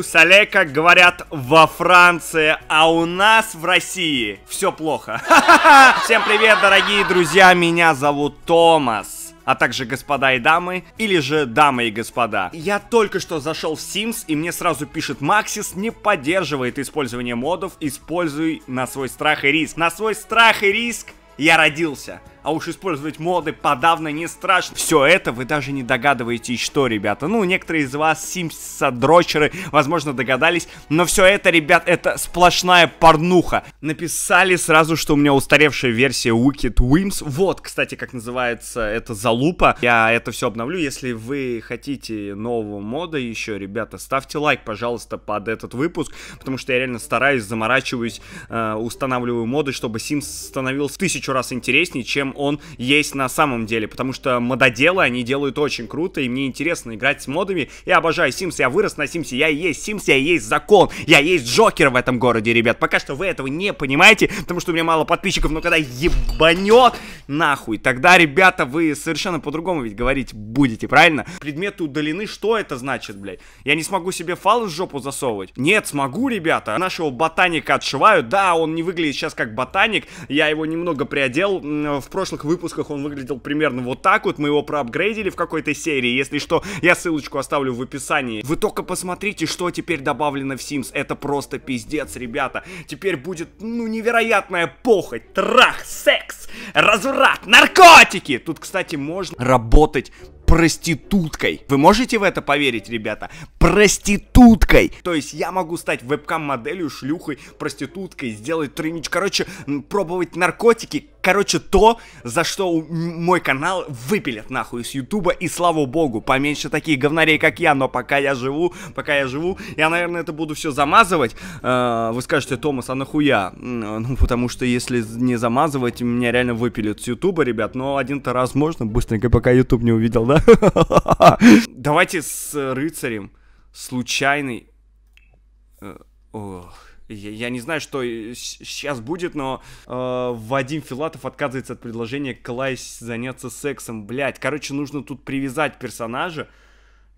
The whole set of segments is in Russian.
Сале, как говорят во Франции, а у нас в России все плохо. Всем привет, дорогие друзья, меня зовут Томас а также господа и дамы, или же дамы и господа. Я только что зашел в Sims, и мне сразу пишет Максис не поддерживает использование модов, используй на свой страх и риск. На свой страх и риск я родился а уж использовать моды подавно не страшно. Все это вы даже не догадываетесь, что, ребята. Ну, некоторые из вас, Симса, дрочеры, возможно, догадались, но все это, ребят, это сплошная порнуха. Написали сразу, что у меня устаревшая версия Wicked Wims. Вот, кстати, как называется эта залупа. Я это все обновлю. Если вы хотите нового мода еще, ребята, ставьте лайк, пожалуйста, под этот выпуск, потому что я реально стараюсь, заморачиваюсь, э, устанавливаю моды, чтобы Sims становился тысячу раз интереснее, чем он есть на самом деле, потому что мододелы они делают очень круто, и мне интересно играть с модами. Я обожаю Sims, я вырос на Sims, я и есть Sims, я и есть закон, я и есть Джокер в этом городе, ребят. Пока что вы этого не понимаете, потому что у меня мало подписчиков, но когда ебанет нахуй, тогда, ребята, вы совершенно по-другому ведь говорить будете, правильно? Предметы удалены, что это значит, блядь? Я не смогу себе фал в жопу засовывать? Нет, смогу, ребята. Нашего ботаника отшивают, да, он не выглядит сейчас как ботаник, я его немного приодел в прошлом прошлых выпусках он выглядел примерно вот так вот. Мы его проапгрейдили в какой-то серии. Если что, я ссылочку оставлю в описании. Вы только посмотрите, что теперь добавлено в Sims. Это просто пиздец, ребята. Теперь будет, ну, невероятная похоть, трах, секс, разврат, наркотики. Тут, кстати, можно работать проституткой. Вы можете в это поверить, ребята? Проституткой! То есть я могу стать вебкам-моделью, шлюхой, проституткой, сделать тримич, короче, пробовать наркотики, короче, то, за что мой канал выпилят нахуй с ютуба, и слава богу, поменьше таких говнарей, как я, но пока я живу, пока я живу, я, наверное, это буду все замазывать. А, вы скажете, Томас, а нахуя? Ну, потому что если не замазывать, меня реально выпилят с ютуба, ребят, но один-то раз можно, быстренько, пока ютуб не увидел, да? Давайте с рыцарем. Случайный. Э, ох. Я, я не знаю, что сейчас будет, но э, Вадим Филатов отказывается от предложения Клайс заняться сексом. Блять, короче, нужно тут привязать персонажа,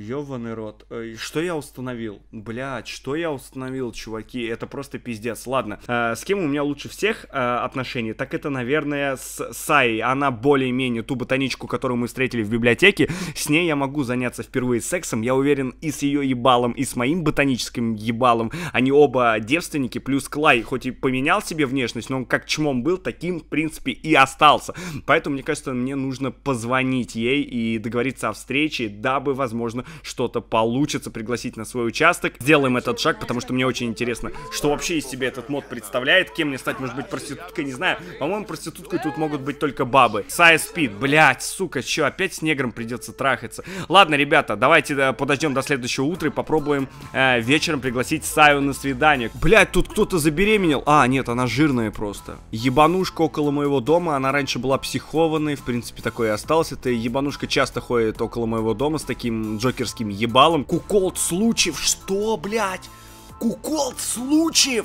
Ёбаный рот. Э, что я установил? блять, что я установил, чуваки? Это просто пиздец. Ладно, э, с кем у меня лучше всех э, отношения, так это, наверное, с Сай, Она более-менее ту ботаничку, которую мы встретили в библиотеке. С ней я могу заняться впервые сексом. Я уверен и с ее ебалом, и с моим ботаническим ебалом. Они оба девственники, плюс Клай, хоть и поменял себе внешность, но он как чмом был, таким, в принципе, и остался. Поэтому, мне кажется, мне нужно позвонить ей и договориться о встрече, дабы, возможно, что-то получится пригласить на свой участок. Сделаем этот шаг, потому что мне очень интересно, что вообще из себя этот мод представляет, кем мне стать, может быть, проституткой, не знаю. По-моему, проституткой тут могут быть только бабы. Сай спит, блять, сука, чё, опять с негром придется трахаться. Ладно, ребята, давайте э, подождем до следующего утра и попробуем э, вечером пригласить Саю на свидание. Блять, тут кто-то забеременел. А, нет, она жирная просто. Ебанушка около моего дома, она раньше была психованной, в принципе, такой и осталась. Это ебанушка часто ходит около моего дома с таким джокер хакерским ебалом. Куколд случив что, блядь? Куколд случив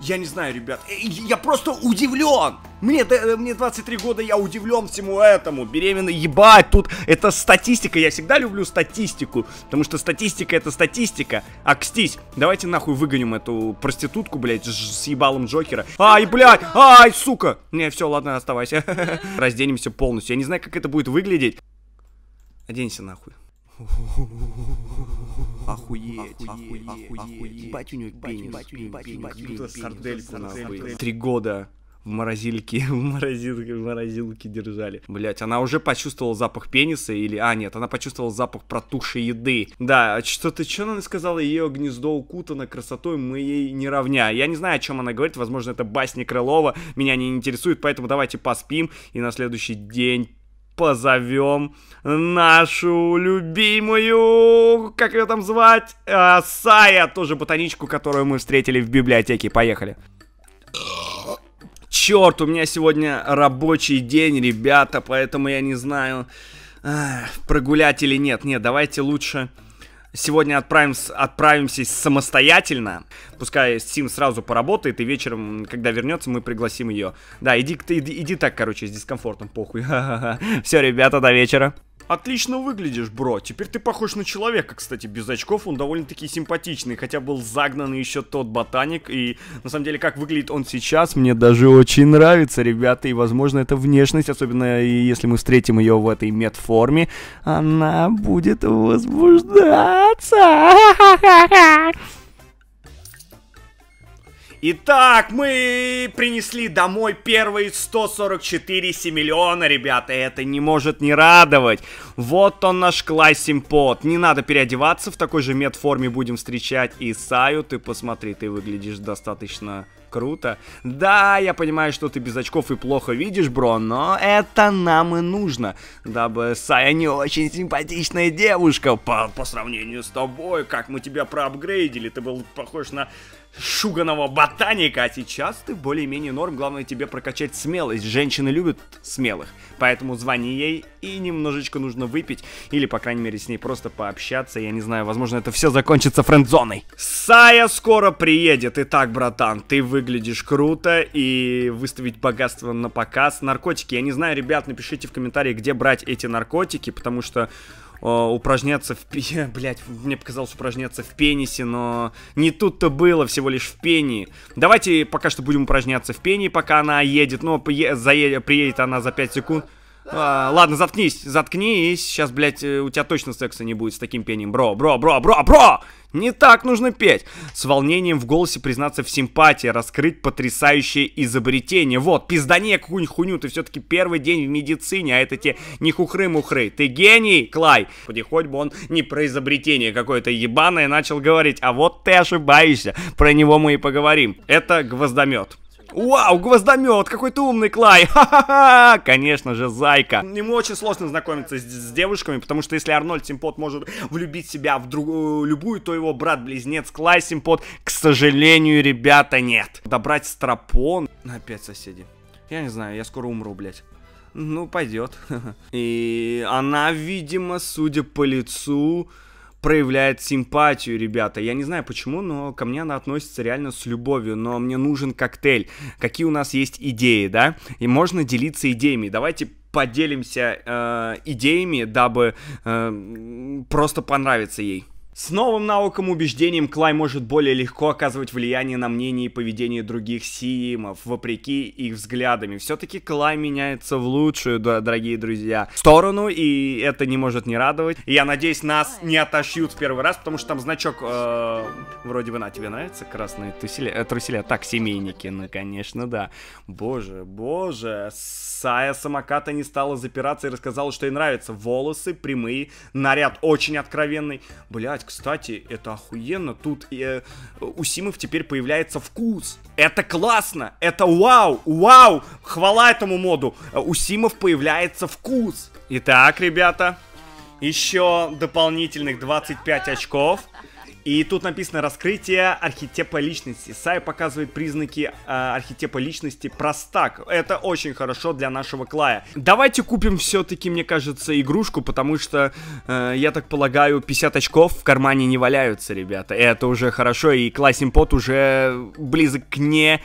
Я не знаю, ребят, э, я просто удивлен. Мне, э, мне 23 года, я удивлен всему этому. Беременна, ебать, тут это статистика. Я всегда люблю статистику, потому что статистика это статистика. Акстись, давайте нахуй выгоним эту проститутку, блядь, с ебалом Джокера. Ай, блядь, ай, сука. Не, все, ладно, оставайся. Разденемся полностью. Я не знаю, как это будет выглядеть. Оденься нахуй. Охуеть, охуеть, охуеть. Ебать у него пенис. Сардельку нахуй. Три года в морозильке, в морозилке, в морозилке держали. Блять, она уже почувствовала запах пениса или... А, нет, она почувствовала запах протухшей еды. Да, что-то, что она сказала, ее гнездо укутано красотой, мы ей не равня. Я не знаю, о чем она говорит, возможно, это басни Крылова, меня не интересует, поэтому давайте поспим и на следующий день позовем нашу любимую, как ее там звать, а, Сая, тоже ботаничку, которую мы встретили в библиотеке. Поехали. Черт, у меня сегодня рабочий день, ребята, поэтому я не знаю, прогулять или нет. Нет, давайте лучше сегодня отправимся, отправимся самостоятельно. Пускай Сим сразу поработает, и вечером, когда вернется, мы пригласим ее. Да, иди, иди, иди так, короче, с дискомфортом, похуй. Все, ребята, до вечера. Отлично выглядишь, бро. Теперь ты похож на человека, кстати, без очков. Он довольно-таки симпатичный, хотя был загнан еще тот ботаник. И, на самом деле, как выглядит он сейчас, мне даже очень нравится, ребята. И, возможно, эта внешность, особенно если мы встретим ее в этой медформе, она будет возбуждаться. Итак, мы принесли домой первые 144 семиллиона, ребята. Это не может не радовать. Вот он наш классимпот. Не надо переодеваться, в такой же медформе будем встречать Исаю. Ты посмотри, ты выглядишь достаточно круто. Да, я понимаю, что ты без очков и плохо видишь, бро, но это нам и нужно, дабы Сая не очень симпатичная девушка по, по сравнению с тобой, как мы тебя проапгрейдили, ты был похож на шуганого ботаника, а сейчас ты более-менее норм, главное тебе прокачать смелость. Женщины любят смелых, поэтому звони ей и немножечко нужно выпить, или, по крайней мере, с ней просто пообщаться, я не знаю, возможно, это все закончится френдзоной. Сая скоро приедет, итак, братан, ты выглядишь круто, и выставить богатство на показ. Наркотики, я не знаю, ребят, напишите в комментарии, где брать эти наркотики, потому что Э, упражняться в... Блять, мне показалось упражняться в пенисе, но не тут-то было, всего лишь в пении. Давайте пока что будем упражняться в пении, пока она едет. Но ну, приедет она за 5 секунд. А, ладно, заткнись, заткнись. Сейчас, блядь, э, у тебя точно секса не будет с таким пением. Бро, бро, бро, бро, бро! Не так нужно петь. С волнением в голосе признаться в симпатии, раскрыть потрясающее изобретение. Вот, пиздане какую-нибудь хуйню, ты все-таки первый день в медицине, а это те не хухры-мухры. Ты гений, Клай. Хоть, хоть бы он не про изобретение какое-то ебаное начал говорить, а вот ты ошибаешься. Про него мы и поговорим. Это гвоздомет. Вау, гвоздомет, какой ты умный, Клай! Ха-ха-ха! Конечно же, зайка. Ему очень сложно знакомиться с, с девушками, потому что если Арнольд Симпот может влюбить себя в другую, э, любую, то его брат-близнец Клай Симпот, к сожалению, ребята, нет. Добрать стропон. Ну, опять соседи. Я не знаю, я скоро умру, блядь. Ну, пойдет. И она, видимо, судя по лицу, проявляет симпатию, ребята. Я не знаю почему, но ко мне она относится реально с любовью, но мне нужен коктейль. Какие у нас есть идеи, да? И можно делиться идеями. Давайте поделимся э, идеями, дабы э, просто понравиться ей. С новым науком убеждением Клай может более легко оказывать влияние на мнение и поведение других симов вопреки их взглядами. Все-таки Клай меняется в лучшую, да, дорогие друзья, сторону, и это не может не радовать. я надеюсь, нас не отошьют в первый раз, потому что там значок, э, вроде бы, на, тебе нравится красные тусили, э, труселя? Так, семейники, ну, конечно, да. Боже, боже, Сая самоката не стала запираться и рассказала, что ей нравится. Волосы прямые, наряд очень откровенный. Блять, кстати, это охуенно. Тут э, у Симов теперь появляется вкус. Это классно, это вау, вау, хвала этому моду. У Симов появляется вкус. Итак, ребята, еще дополнительных 25 очков. И тут написано раскрытие архетипа личности. Сай показывает признаки э, архетипа личности простак. Это очень хорошо для нашего клая. Давайте купим все-таки, мне кажется, игрушку, потому что, э, я так полагаю, 50 очков в кармане не валяются, ребята. Это уже хорошо, и клай Симпот уже близок к ней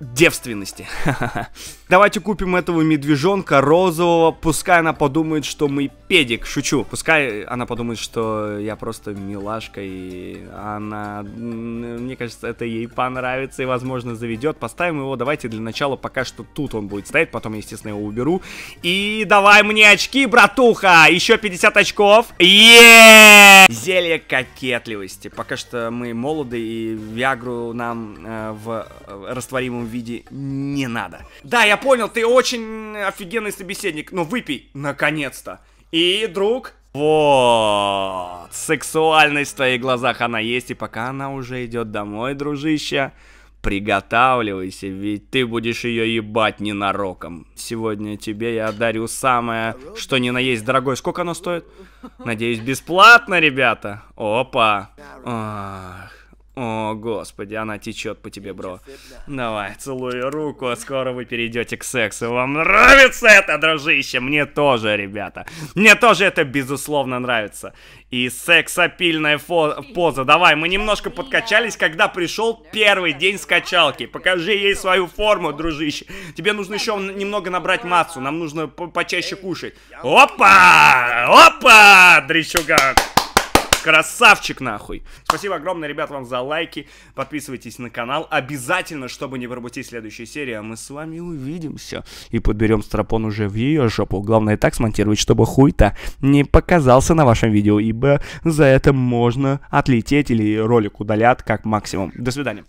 девственности. Давайте купим этого медвежонка розового, пускай она подумает, что мы педик, шучу. Пускай она подумает, что я просто милашка, и она, мне кажется, это ей понравится и, возможно, заведет. Поставим его, давайте для начала пока что тут он будет стоять, потом, естественно, его уберу. И давай мне очки, братуха, еще 50 очков. Еее! Зелье кокетливости. Пока что мы молоды, и Виагру нам э, в э, растворимом таком виде не надо. Да, я понял, ты очень офигенный собеседник, но выпей, наконец-то. И, друг, вот, сексуальность в твоих глазах она есть, и пока она уже идет домой, дружище, приготавливайся, ведь ты будешь ее ебать ненароком. Сегодня тебе я дарю самое, что ни на есть, дорогой. Сколько оно стоит? Надеюсь, бесплатно, ребята. Опа. Ах. О, господи, она течет по тебе, бро. Давай, целую руку, а скоро вы перейдете к сексу. Вам нравится это, дружище? Мне тоже, ребята. Мне тоже это, безусловно, нравится. И сексопильная сексапильная поза. Давай, мы немножко подкачались, когда пришел первый день скачалки. Покажи ей свою форму, дружище. Тебе нужно еще немного набрать массу, нам нужно почаще кушать. Опа! Опа, дрищуган! красавчик нахуй. Спасибо огромное, ребят, вам за лайки. Подписывайтесь на канал обязательно, чтобы не пропустить следующую серию. А мы с вами увидимся и подберем стропон уже в ее жопу. Главное так смонтировать, чтобы хуй-то не показался на вашем видео, ибо за это можно отлететь или ролик удалят как максимум. До свидания.